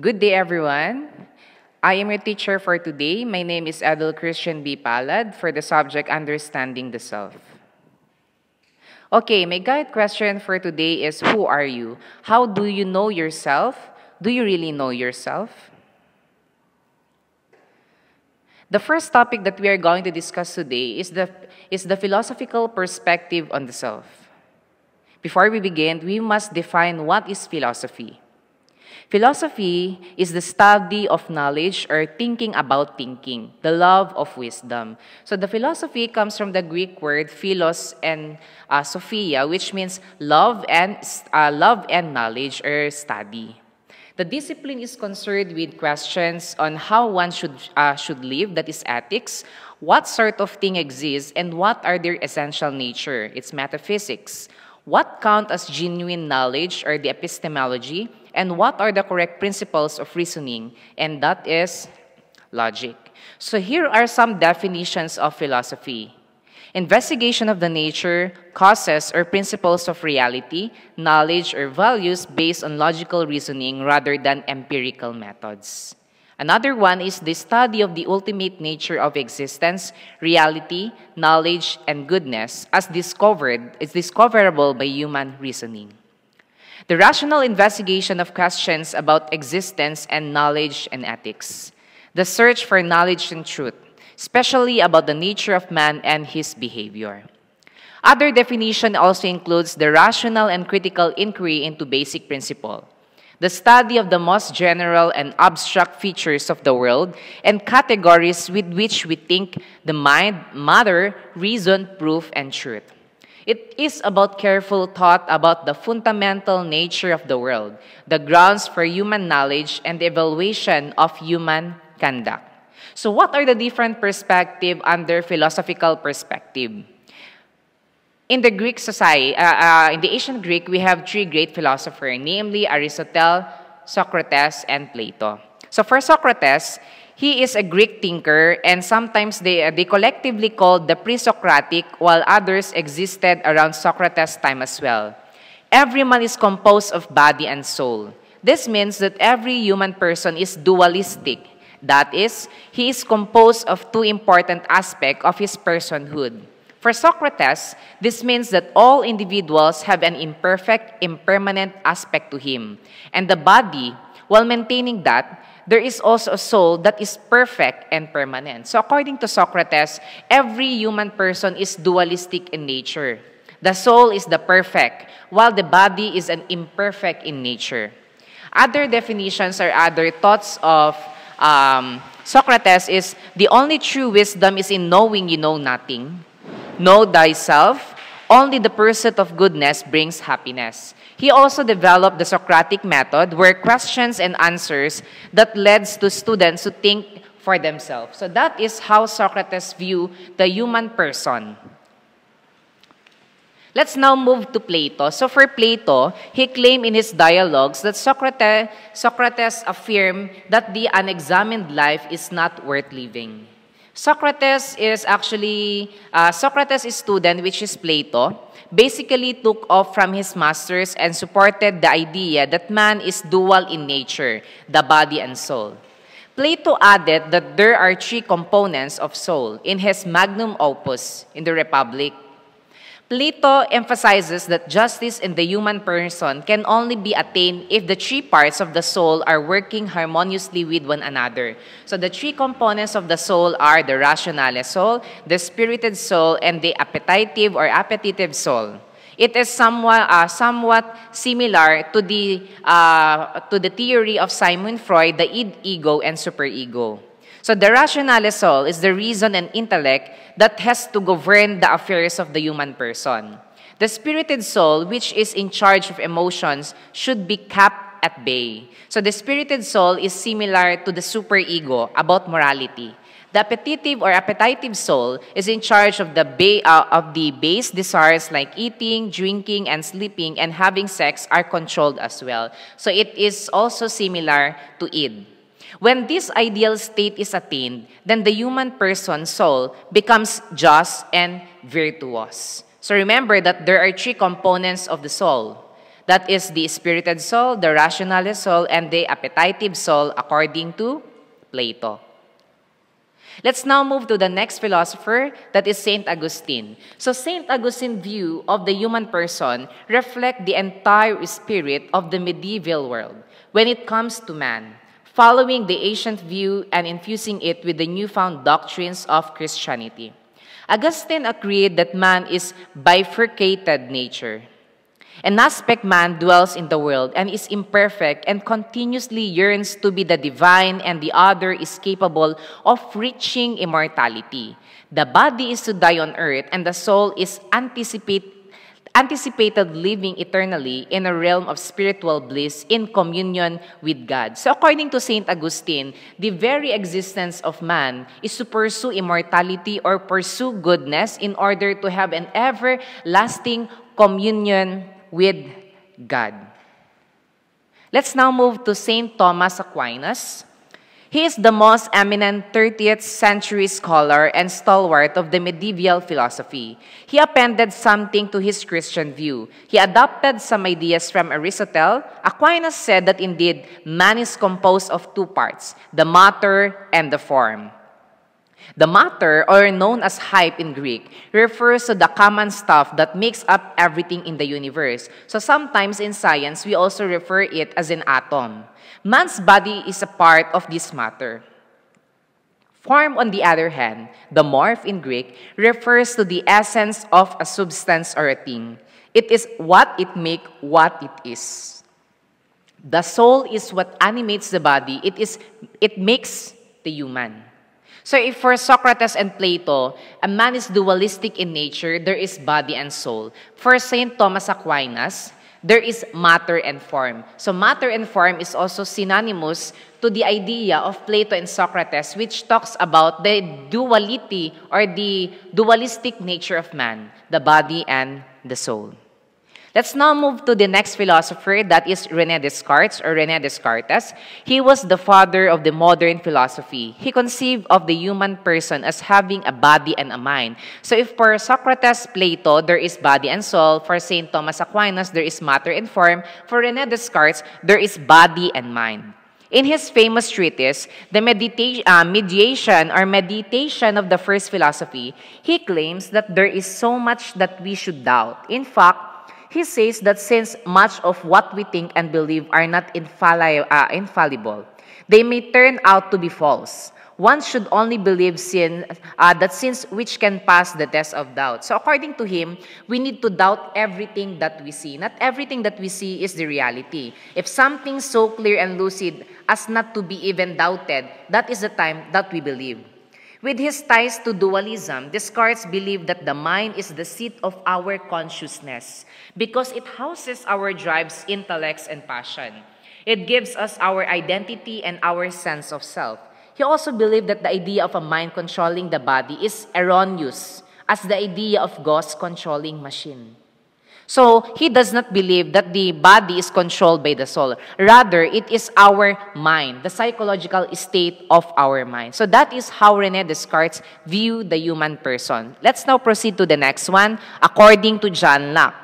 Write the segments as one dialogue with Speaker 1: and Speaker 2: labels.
Speaker 1: Good day, everyone. I am your teacher for today. My name is Adel Christian B. Palad for the subject Understanding the Self. Okay, my guide question for today is Who are you? How do you know yourself? Do you really know yourself? The first topic that we are going to discuss today is the, is the philosophical perspective on the self. Before we begin, we must define what is philosophy. Philosophy is the study of knowledge or thinking about thinking, the love of wisdom. So the philosophy comes from the Greek word philos and uh, sophia, which means love and, uh, love and knowledge or study. The discipline is concerned with questions on how one should, uh, should live, that is ethics, what sort of thing exists, and what are their essential nature, it's metaphysics. What count as genuine knowledge or the epistemology, and what are the correct principles of reasoning, and that is logic. So here are some definitions of philosophy. Investigation of the nature, causes, or principles of reality, knowledge, or values based on logical reasoning rather than empirical methods. Another one is the study of the ultimate nature of existence, reality, knowledge, and goodness as discovered, is discoverable by human reasoning the rational investigation of questions about existence and knowledge and ethics, the search for knowledge and truth, especially about the nature of man and his behavior. Other definition also includes the rational and critical inquiry into basic principle, the study of the most general and abstract features of the world and categories with which we think the mind, matter, reason, proof, and truth. It is about careful thought about the fundamental nature of the world, the grounds for human knowledge, and the evaluation of human conduct. So what are the different perspectives under philosophical perspective? In the Greek society, uh, uh, in the ancient Greek, we have three great philosophers, namely Aristotle, Socrates, and Plato. So for Socrates, he is a Greek thinker, and sometimes they, uh, they collectively called the pre-Socratic, while others existed around Socrates' time as well. Every man is composed of body and soul. This means that every human person is dualistic. That is, he is composed of two important aspects of his personhood. For Socrates, this means that all individuals have an imperfect, impermanent aspect to him, and the body while maintaining that, there is also a soul that is perfect and permanent. So according to Socrates, every human person is dualistic in nature. The soul is the perfect, while the body is an imperfect in nature. Other definitions or other thoughts of um, Socrates is, the only true wisdom is in knowing you know nothing. Know thyself, only the pursuit of goodness brings happiness. He also developed the Socratic method, where questions and answers that leads to students to think for themselves. So that is how Socrates view the human person. Let's now move to Plato. So for Plato, he claimed in his dialogues that Socrates, Socrates affirmed that the unexamined life is not worth living. Socrates is actually, uh, Socrates' student, which is Plato, basically took off from his masters and supported the idea that man is dual in nature, the body and soul. Plato added that there are three components of soul in his magnum opus in the Republic, Plato emphasizes that justice in the human person can only be attained if the three parts of the soul are working harmoniously with one another. So the three components of the soul are the rationale soul, the spirited soul, and the appetitive or appetitive soul. It is somewhat, uh, somewhat similar to the, uh, to the theory of Simon Freud, the id, ego, and superego. So the rational soul is the reason and intellect that has to govern the affairs of the human person. The spirited soul, which is in charge of emotions, should be kept at bay. So the spirited soul is similar to the superego about morality. The appetitive or appetitive soul is in charge of the, ba- uh, of the base desires like eating, drinking, and sleeping, and having sex are controlled as well. So it is also similar to id. When this ideal state is attained, then the human person, soul, becomes just and virtuous. So remember that there are three components of the soul. That is the spirited soul, the rationalist soul, and the appetitive soul according to Plato. Let's now move to the next philosopher, that is St. Augustine. So St. Augustine's view of the human person reflects the entire spirit of the medieval world when it comes to man following the ancient view and infusing it with the newfound doctrines of Christianity. Augustine agreed that man is bifurcated nature. An aspect man dwells in the world and is imperfect and continuously yearns to be the divine, and the other is capable of reaching immortality. The body is to die on earth, and the soul is anticipated anticipated living eternally in a realm of spiritual bliss in communion with God. So according to St. Augustine, the very existence of man is to pursue immortality or pursue goodness in order to have an everlasting communion with God. Let's now move to St. Thomas Aquinas. He is the most eminent 30th century scholar and stalwart of the medieval philosophy. He appended something to his Christian view. He adopted some ideas from Aristotle. Aquinas said that indeed, man is composed of two parts, the matter and the form. The matter, or known as hype in Greek, refers to the common stuff that makes up everything in the universe. So sometimes in science, we also refer it as an atom. Man's body is a part of this matter. Form, on the other hand, the morph in Greek, refers to the essence of a substance or a thing. It is what it make what it is. The soul is what animates the body. It, is, it makes the human. So if for Socrates and Plato, a man is dualistic in nature, there is body and soul. For St. Thomas Aquinas, there is matter and form. So matter and form is also synonymous to the idea of Plato and Socrates, which talks about the duality or the dualistic nature of man, the body and the soul. Let's now move to the next philosopher, that is Rene Descartes or Rene Descartes. He was the father of the modern philosophy. He conceived of the human person as having a body and a mind. So if for Socrates, Plato, there is body and soul. For St. Thomas Aquinas, there is matter and form. For Rene Descartes, there is body and mind. In his famous treatise, The Medita uh, Mediation or Meditation of the First Philosophy, he claims that there is so much that we should doubt. In fact, he says that since much of what we think and believe are not infalli uh, infallible, they may turn out to be false. One should only believe sin, uh, that sins which can pass the test of doubt. So, according to him, we need to doubt everything that we see. Not everything that we see is the reality. If something so clear and lucid as not to be even doubted, that is the time that we believe. With his ties to dualism, Descartes believed that the mind is the seat of our consciousness because it houses our drives, intellects, and passion. It gives us our identity and our sense of self. He also believed that the idea of a mind controlling the body is erroneous, as the idea of ghost controlling machine. So he does not believe that the body is controlled by the soul. Rather, it is our mind, the psychological state of our mind. So that is how René Descartes view the human person. Let's now proceed to the next one, according to John Locke.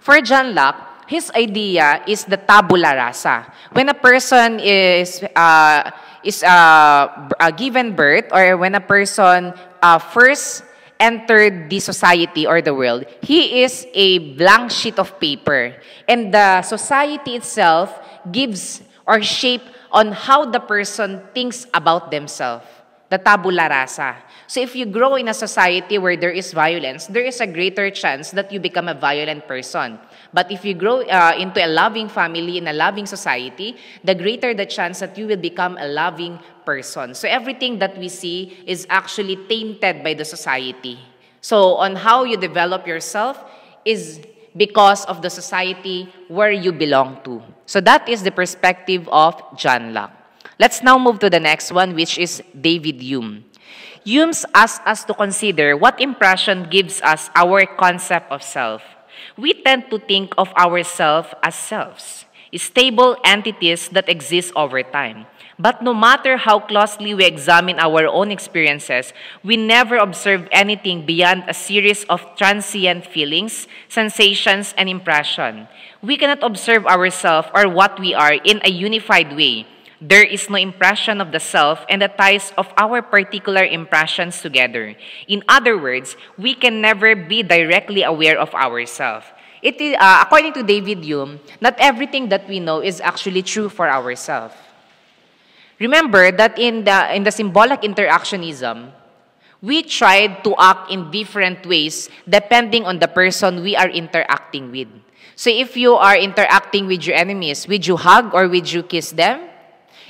Speaker 1: For John Locke, his idea is the tabula rasa. When a person is, uh, is uh, uh given birth or when a person uh, first entered the society or the world. He is a blank sheet of paper. And the society itself gives or shape on how the person thinks about themselves the tabula rasa. So if you grow in a society where there is violence, there is a greater chance that you become a violent person. But if you grow uh, into a loving family, in a loving society, the greater the chance that you will become a loving person. So everything that we see is actually tainted by the society. So on how you develop yourself is because of the society where you belong to. So that is the perspective of John Locke. Let's now move to the next one, which is David Hume. Humes asks us to consider what impression gives us our concept of self. We tend to think of ourselves as selves, stable entities that exist over time. But no matter how closely we examine our own experiences, we never observe anything beyond a series of transient feelings, sensations, and impression. We cannot observe ourselves or what we are in a unified way there is no impression of the self and the ties of our particular impressions together. In other words, we can never be directly aware of ourselves. It is, uh, according to David Hume, not everything that we know is actually true for ourselves. Remember that in the, in the symbolic interactionism, we tried to act in different ways depending on the person we are interacting with. So if you are interacting with your enemies, would you hug or would you kiss them?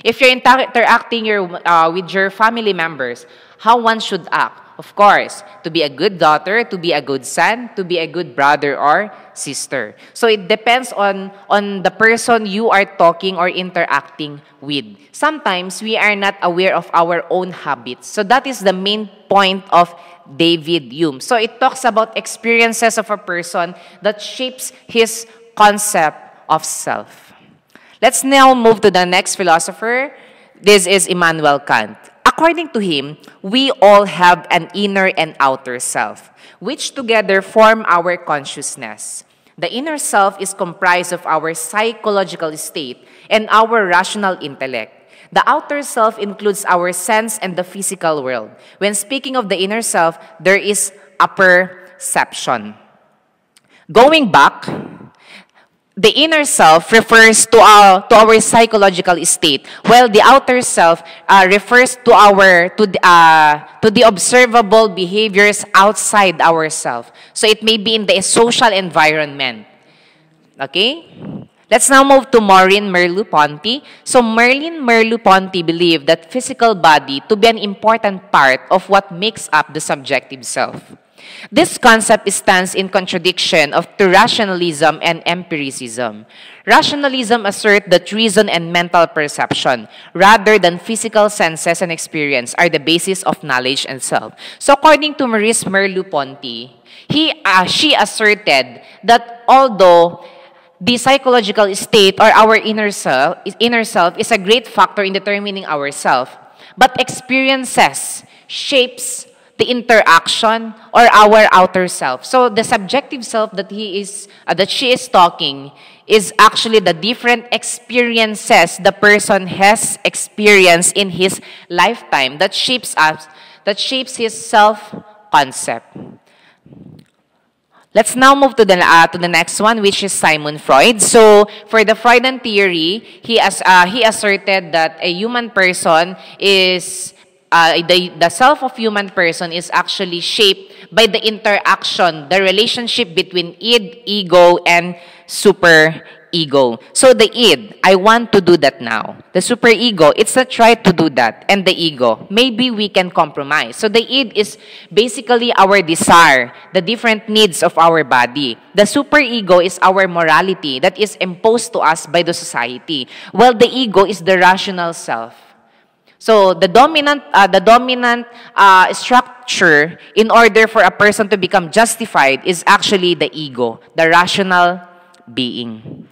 Speaker 1: If you're interacting your, uh, with your family members, how one should act. Of course, to be a good daughter, to be a good son, to be a good brother or sister. So it depends on, on the person you are talking or interacting with. Sometimes we are not aware of our own habits. So that is the main point of David Hume. So it talks about experiences of a person that shapes his concept of self. Let's now move to the next philosopher. This is Immanuel Kant. According to him, we all have an inner and outer self, which together form our consciousness. The inner self is comprised of our psychological state and our rational intellect. The outer self includes our sense and the physical world. When speaking of the inner self, there is perception. Going back, the inner self refers to our, to our psychological state, while the outer self uh, refers to, our, to, the, uh, to the observable behaviors outside ourselves. So it may be in the social environment. Okay? Let's now move to Maureen Merlu Ponti. So Merlin Merlu Ponti believed that physical body to be an important part of what makes up the subjective self. This concept stands in contradiction of, to rationalism and empiricism. Rationalism asserts that reason and mental perception, rather than physical senses and experience, are the basis of knowledge and self. So according to Maurice Merleau-Ponty, he, uh, she asserted that although the psychological state or our inner self, inner self is a great factor in determining ourself, but experiences, shapes, the interaction or our outer self. So the subjective self that he is uh, that she is talking is actually the different experiences the person has experienced in his lifetime that shapes us that shapes his self concept. Let's now move to the, uh, to the next one, which is Simon Freud. So, for the Freudian theory, he, as, uh, he asserted that a human person is uh, the, the self of human person is actually shaped by the interaction, the relationship between id, ego, and super ego. So the id, I want to do that now. The super ego, it's a try to do that. And the ego, maybe we can compromise. So the id is basically our desire, the different needs of our body. The super ego is our morality that is imposed to us by the society. Well, the ego is the rational self so the dominant, uh, the dominant uh, structure in order for a person to become justified is actually the ego, the rational being.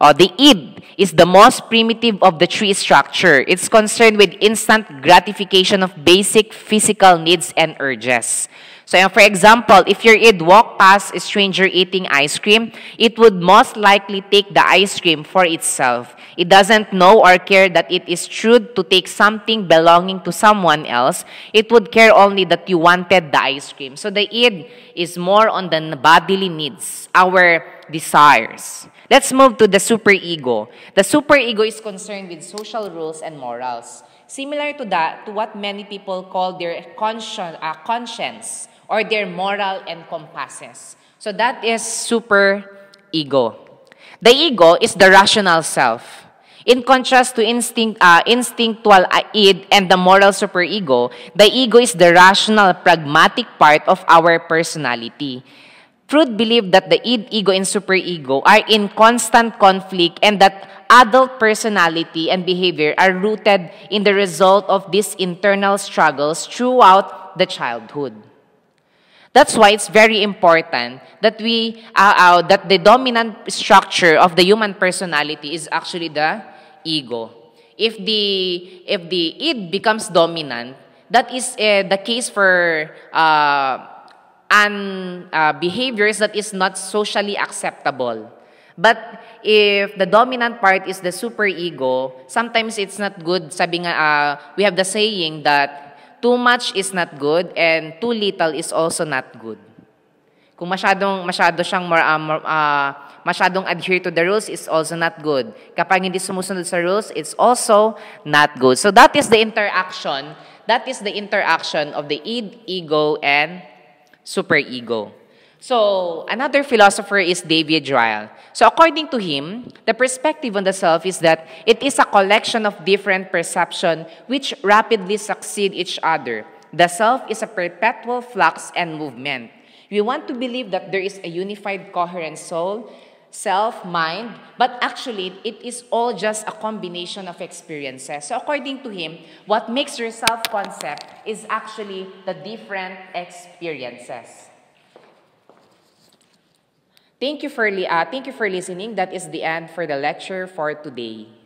Speaker 1: Uh, the id is the most primitive of the tree structure. It's concerned with instant gratification of basic physical needs and urges. So for example, if your id walked past a stranger eating ice cream, it would most likely take the ice cream for itself. It doesn't know or care that it is true to take something belonging to someone else. It would care only that you wanted the ice cream. So the id is more on the bodily needs, our desires. Let's move to the superego. The superego is concerned with social rules and morals. Similar to that, to what many people call their conscience, uh, conscience or their moral and compasses. So that is superego. The ego is the rational self. In contrast to instinct, uh, instinctual uh, id and the moral superego, the ego is the rational, pragmatic part of our personality. Freud believed that the id, ego, and superego are in constant conflict and that adult personality and behavior are rooted in the result of these internal struggles throughout the childhood. That's why it's very important that we uh, uh, that the dominant structure of the human personality is actually the ego. If the if the id becomes dominant, that is uh, the case for uh, and uh, behaviors that is not socially acceptable. But if the dominant part is the superego, sometimes it's not good. Sabi nga, uh, we have the saying that too much is not good and too little is also not good. Kung masyadong, masyado siyang more, uh, more, uh, masyadong adhere to the rules, is also not good. Kapag hindi sumusunod sa rules, it's also not good. So that is the interaction. That is the interaction of the id, ego, and superego. So, another philosopher is David Ryle. So, according to him, the perspective on the self is that it is a collection of different perception which rapidly succeed each other. The self is a perpetual flux and movement. We want to believe that there is a unified, coherent soul self, mind, but actually it is all just a combination of experiences. So according to him, what makes your self-concept is actually the different experiences. Thank you for uh, thank you for listening. That is the end for the lecture for today.